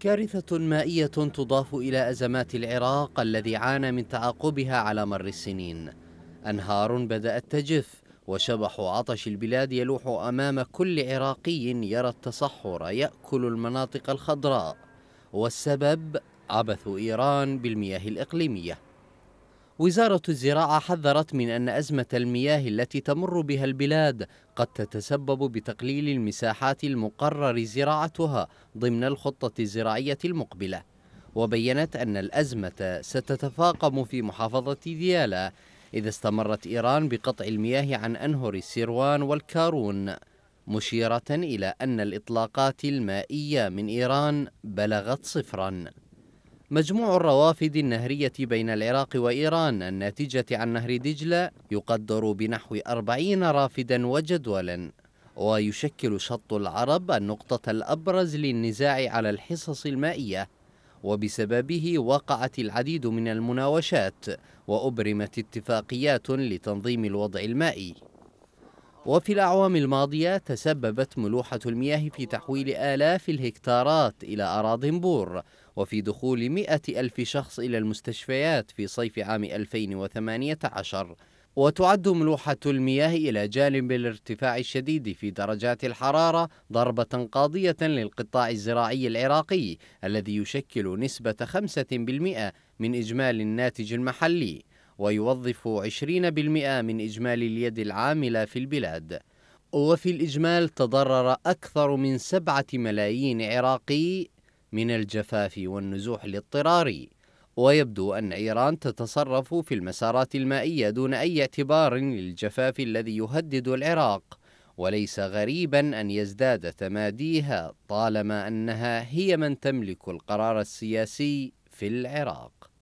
كارثة مائية تضاف إلى أزمات العراق الذي عانى من تعاقبها على مر السنين أنهار بدأت تجف وشبح عطش البلاد يلوح أمام كل عراقي يرى التصحر يأكل المناطق الخضراء والسبب عبث إيران بالمياه الإقليمية وزارة الزراعة حذرت من أن أزمة المياه التي تمر بها البلاد قد تتسبب بتقليل المساحات المقرر زراعتها ضمن الخطة الزراعية المقبلة وبينت أن الأزمة ستتفاقم في محافظة ديالى إذا استمرت إيران بقطع المياه عن أنهر السروان والكارون مشيرة إلى أن الإطلاقات المائية من إيران بلغت صفراً مجموع الروافد النهرية بين العراق وإيران الناتجة عن نهر دجلة يقدر بنحو أربعين رافدا وجدولا ويشكل شط العرب النقطة الأبرز للنزاع على الحصص المائية وبسببه وقعت العديد من المناوشات وأبرمت اتفاقيات لتنظيم الوضع المائي وفي الأعوام الماضية تسببت ملوحة المياه في تحويل آلاف الهكتارات إلى أراضٍ بور وفي دخول مئة ألف شخص إلى المستشفيات في صيف عام 2018 وتعد ملوحة المياه إلى جانب الارتفاع الشديد في درجات الحرارة ضربة قاضية للقطاع الزراعي العراقي الذي يشكل نسبة 5% من إجمالي الناتج المحلي ويوظف 20% من إجمالي اليد العاملة في البلاد وفي الإجمال تضرر أكثر من سبعة ملايين عراقي من الجفاف والنزوح الاضطراري ويبدو أن إيران تتصرف في المسارات المائية دون أي اعتبار للجفاف الذي يهدد العراق وليس غريبا أن يزداد تماديها طالما أنها هي من تملك القرار السياسي في العراق